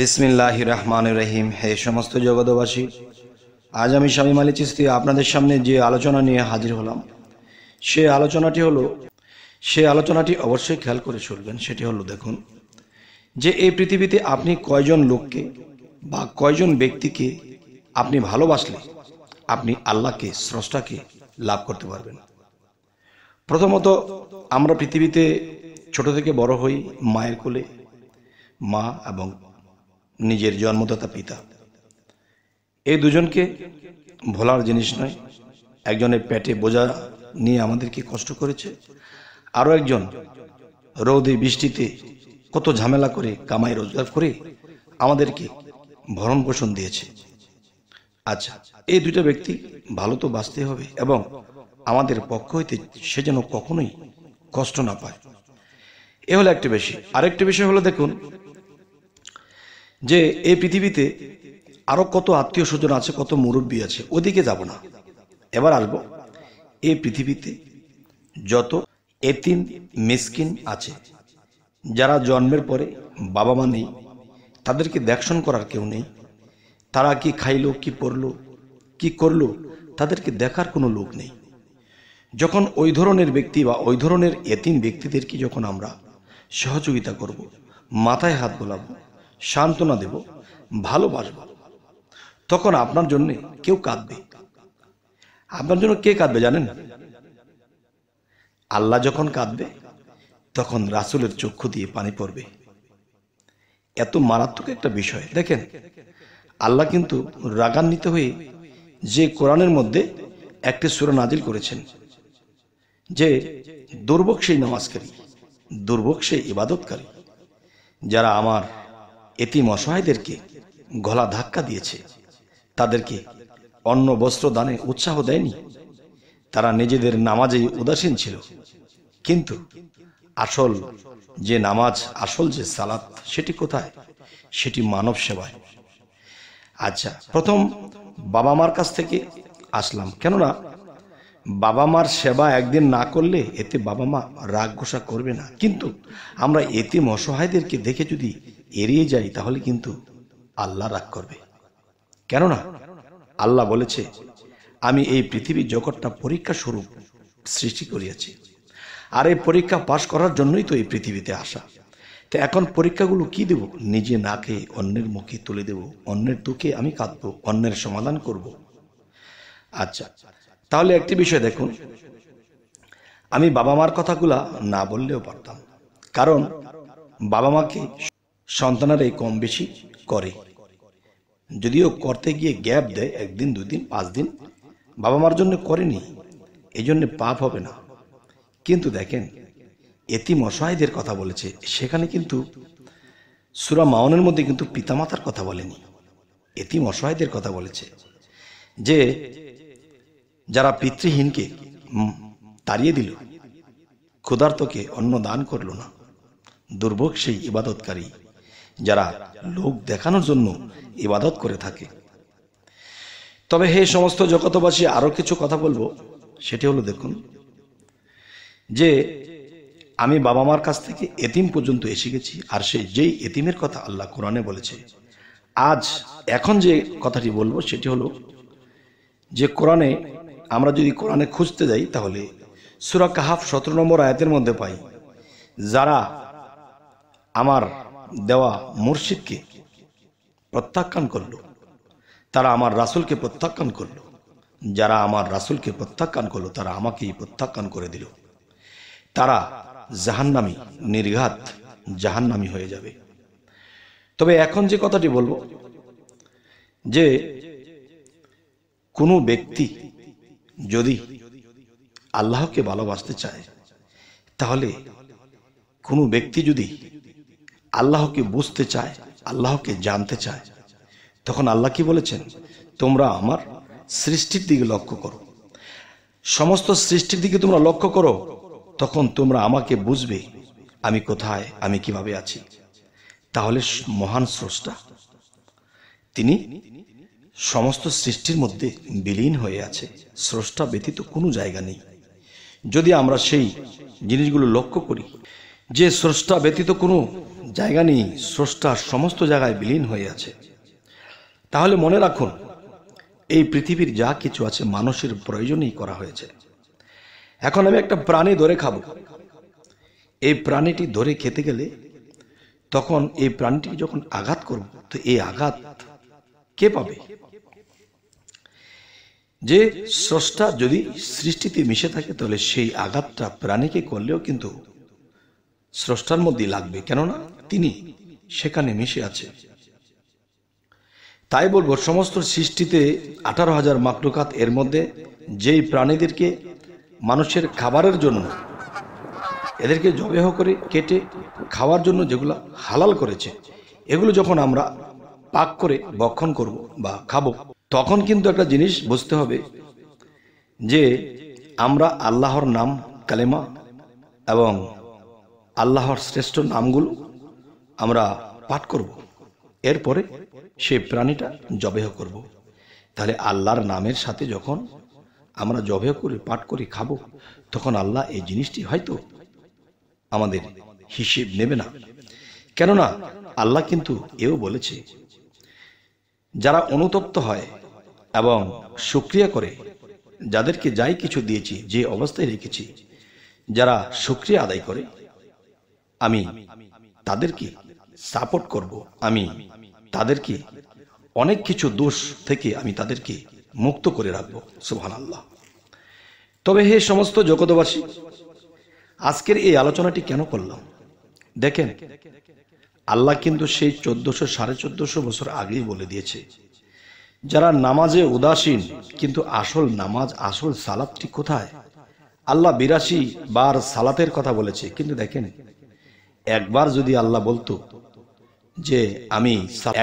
বিসমিল্লাহ রহমান রহিম হে সমস্ত জগতবাসী আজ আমি স্বামী মালি চিস্তি আপনাদের সামনে যে আলোচনা নিয়ে হাজির হলাম সে আলোচনাটি হল সে আলোচনাটি অবশ্যই খেয়াল করে চলবেন সেটি হলো দেখুন যে এই পৃথিবীতে আপনি কয়জন লোককে বা কয়জন ব্যক্তিকে আপনি ভালোবাসলে আপনি আল্লাহকে স্রষ্টাকে লাভ করতে পারবেন প্রথমত আমরা পৃথিবীতে ছোট থেকে বড় হই মায়ের কোলে মা এবং নিজের জন্মদাতা পিতা এই দুজনকে ভোলার জিনিস নয় একজনের পেটে বোঝা নিয়ে আমাদেরকে কষ্ট করেছে আরও একজন রৌদে বৃষ্টিতে কত ঝামেলা করে কামাই রোজগার করে আমাদেরকে ভরণ পোষণ দিয়েছে আচ্ছা এই দুইটা ব্যক্তি ভালো তো বাঁচতে হবে এবং আমাদের পক্ষ হইতে সে যেন কখনোই কষ্ট না পায় এ হলো একটি বিষয় আরেকটি বিষয় হলো দেখুন যে এই পৃথিবীতে আরও কত আত্মীয় স্বজন আছে কত মুরব্বী আছে ওদিকে যাব না এবার আসবো এই পৃথিবীতে যত এতিম মিসকিন আছে যারা জন্মের পরে বাবা মা নেই তাদেরকে দেখশন করার কেউ নেই তারা কি খাইলো কি পড়লো কি করলো তাদেরকে দেখার কোনো লোক নেই যখন ওই ধরনের ব্যক্তি বা ওই ধরনের এতিম ব্যক্তিদেরকে যখন আমরা সহযোগিতা করব মাথায় হাত বোলাবো সান্ত্বনা দেব ভালোবাসব তখন আপনার জন্য কেউ কাঁদবে আপনার জন্য কে কাঁদবে জানেন আল্লাহ যখন কাঁদবে তখন রাসুলের চক্ষু দিয়ে পানি পড়বে এত মারাত্মক একটা বিষয় দেখেন আল্লাহ কিন্তু রাগান্বিত হয়ে যে কোরআনের মধ্যে একটি সুরা নাজিল করেছেন যে দুর্ভোগ সেই নামাজকারী দুর্ভোগ সেই ইবাদতকারী যারা আমার এতি অসহায়দেরকে গলা ধাক্কা দিয়েছে তাদেরকে অন্য বস্ত্র দানে উৎসাহ দেয়নি তারা নিজেদের নামাজেই উদাসীন ছিল কিন্তু আসল যে নামাজ আসল যে সালাত সেটি কোথায় সেটি মানব সেবায় আচ্ছা প্রথম বাবা মার কাছ থেকে আসলাম কেননা বাবা মার সেবা একদিন না করলে এতে বাবা মা রাগ ঘোষা করবে না কিন্তু আমরা এতে অসহায়দেরকে দেখে যদি এড়িয়ে যাই তাহলে কিন্তু আল্লাহ রাগ করবে কেননা আল্লাহ বলেছে আমি এই পৃথিবীর জগৎটা পরীক্ষা স্বরূপ সৃষ্টি করিয়াছি আর এই পরীক্ষা পাশ করার জন্যই তো এই পৃথিবীতে আসা তো এখন পরীক্ষাগুলো কি দেব নিজে নাকে অন্যের মুখে তুলে দেব অন্যের দুঃখে আমি কাঁদব অন্যের সমাধান করব আচ্ছা তাহলে একটি বিষয় দেখুন আমি বাবা মার কথাগুলা না বললেও পারতাম কারণ বাবা মাকে সন্তানারা এই কম বেশি করে যদিও করতে গিয়ে গ্যাপ দেয় একদিন দুই দিন পাঁচ দিন বাবা মার জন্য করেনি এই জন্য পাপ হবে না কিন্তু দেখেন এতি মশাইদের কথা বলেছে সেখানে কিন্তু সুরা মাওনের মধ্যে কিন্তু পিতামাতার কথা বলেনি এতি অসহায়দের কথা বলেছে যে যারা পিতৃহীনকে তাড়িয়ে দিল ক্ষুধার্তকে অন্ন দান করল না দুর্ভোগ সেই ইবাদতকারী যারা লোক দেখানোর জন্য ইবাদত করে থাকে তবে হে সমস্ত জগতবাসী আরও কিছু কথা বলবো সেটি হলো দেখুন যে আমি বাবা মার কাছ থেকে এতিম পর্যন্ত এসে গেছি আর সে যেই এতিমের কথা আল্লাহ কোরআনে বলেছে আজ এখন যে কথাটি বলবো সেটি হলো যে কোরআনে আমরা যদি কোরআনে খুঁজতে যাই তাহলে সুরা কাহাফ সতেরো নম্বর আয়াতের মধ্যে পাই যারা আমার দেওয়া মুর্শিদকে প্রত্যাখ্যান করলো তারা আমার রাসুলকে প্রত্যাখ্যান করলো যারা আমার রাসুলকে প্রত্যাখ্যান করলো তারা আমাকেই প্রত্যাখ্যান করে দিল তারা জাহান্নামি নির্ঘাত জাহান্নামি হয়ে যাবে তবে এখন যে কথাটি বলবো যে কোনো ব্যক্তি যদি আল্লাহকে ভালোবাসতে চায় তাহলে কোনো ব্যক্তি যদি আল্লাহকে বুঝতে চায় আল্লাহকে জানতে চায় তখন আল্লাহ কি বলেছেন তোমরা আমার সৃষ্টির দিকে লক্ষ্য করো সমস্ত সৃষ্টির দিকে তোমরা লক্ষ্য করো তখন তোমরা আমাকে বুঝবে আমি কোথায় আমি কিভাবে আছি তাহলে মহান স্রষ্টা তিনি সমস্ত সৃষ্টির মধ্যে বিলীন হয়ে আছে স্রষ্টা ব্যতীত কোনো জায়গা নেই যদি আমরা সেই জিনিসগুলো লক্ষ্য করি যে স্রষ্টা ব্যতীত কোনো জায়গা নেই স্রষ্টার সমস্ত জায়গায় বিলীন হয়ে আছে তাহলে মনে রাখুন এই পৃথিবীর যা কিছু আছে মানুষের প্রয়োজনেই করা হয়েছে এখন আমি একটা প্রাণী ধরে খাব এই প্রাণীটি ধরে খেতে গেলে তখন এই প্রাণীটিকে যখন আঘাত করব তো এই আঘাত কে পাবে যে স্রষ্টা যদি সৃষ্টিতে মিশে থাকে তাহলে সেই আঘাতটা প্রাণীকে করলেও কিন্তু স্রষ্টার মধ্যেই লাগবে কেননা তিনি সেখানে মিশে আছে তাই বলবো সমস্ত সৃষ্টিতে আঠারো হাজার মাকলুকাত এর মধ্যে যেই প্রাণীদেরকে মানুষের খাবারের জন্য এদেরকে জবেহ করে কেটে খাওয়ার জন্য যেগুলো হালাল করেছে এগুলো যখন আমরা পাক করে ভক্ষণ করব বা খাবো তখন কিন্তু একটা জিনিস বুঝতে হবে যে আমরা আল্লাহর নাম কালেমা এবং আল্লাহর শ্রেষ্ঠ নামগুলো আমরা পাঠ করব এরপরে সে প্রাণীটা জবেহ করব। তাহলে আল্লাহর নামের সাথে যখন আমরা জবেহ করে পাঠ করে খাব তখন আল্লাহ এই জিনিসটি হয়তো আমাদের হিসেব নেবে না কেননা আল্লাহ কিন্তু এও বলেছে যারা অনুতপ্ত হয় এবং সুক্রিয়া করে যাদেরকে যাই কিছু দিয়েছি যে অবস্থায় রেখেছি যারা সুক্রিয়া আদায় করে আমি তাদেরকে সাপোর্ট করব আমি তাদেরকে অনেক কিছু দোষ থেকে আমি তাদেরকে মুক্ত করে রাখবো সুহান আল্লাহ তবে হে সমস্ত জগতবাসী আজকের এই আলোচনাটি কেন করলাম দেখেন আল্লাহ কিন্তু সেই চোদ্দশো সাড়ে চোদ্দশো বছর আগেই বলে দিয়েছে যারা নামাজে উদাসীন কিন্তু আসল নামাজ আসল সালাপটি কোথায় আল্লাহ বিরাশি বার সালাতের কথা বলেছে কিন্তু দেখেন একবার যদি আল্লাহ বলতো যে আমি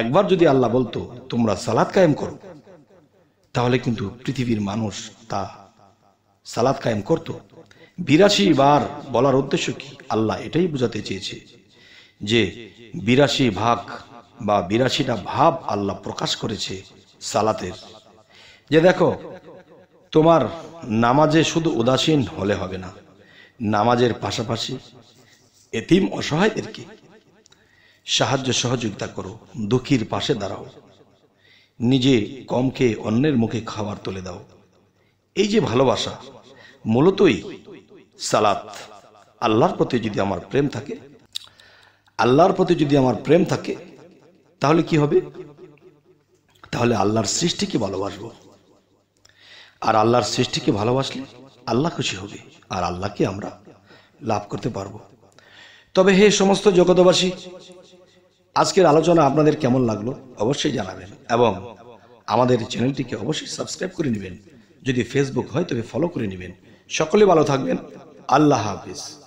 একবার যদি আল্লাহ বলতো তোমরা সালাদ কায়েম করো তাহলে কিন্তু পৃথিবীর মানুষ তা সালাদ কায়েম করত বিরাশি বার বলার উদ্দেশ্য কি আল্লাহ এটাই বোঝাতে চেয়েছে যে বিরাশি ভাগ বা বিরাশিটা ভাব আল্লাহ প্রকাশ করেছে সালাতের যে দেখো তোমার নামাজে শুধু উদাসীন হলে হবে না নামাজের পাশাপাশি এতিম অসহায়দেরকে সাহায্য সহযোগিতা করো দুঃখীর পাশে দাঁড়াও নিজে কমকে অন্যের মুখে খাবার তুলে দাও এই যে ভালোবাসা মূলতই সালাত আল্লাহর প্রতি যদি আমার প্রেম থাকে আল্লাহর প্রতি যদি আমার প্রেম থাকে তাহলে কি হবে তাহলে আল্লাহর সৃষ্টিকে ভালোবাসবো আর আল্লাহর সৃষ্টিকে ভালোবাসলে আল্লাহ খুশি হবে আর আল্লাহকে আমরা লাভ করতে পারবো তবে হে সমস্ত জগতবাসী আজকের আলোচনা আপনাদের কেমন লাগলো অবশ্যই জানাবেন এবং আমাদের চ্যানেলটিকে অবশ্যই সাবস্ক্রাইব করে নেবেন যদি ফেসবুক হয় তবে ফলো করে নেবেন সকলে ভালো থাকবেন আল্লাহ হাফিজ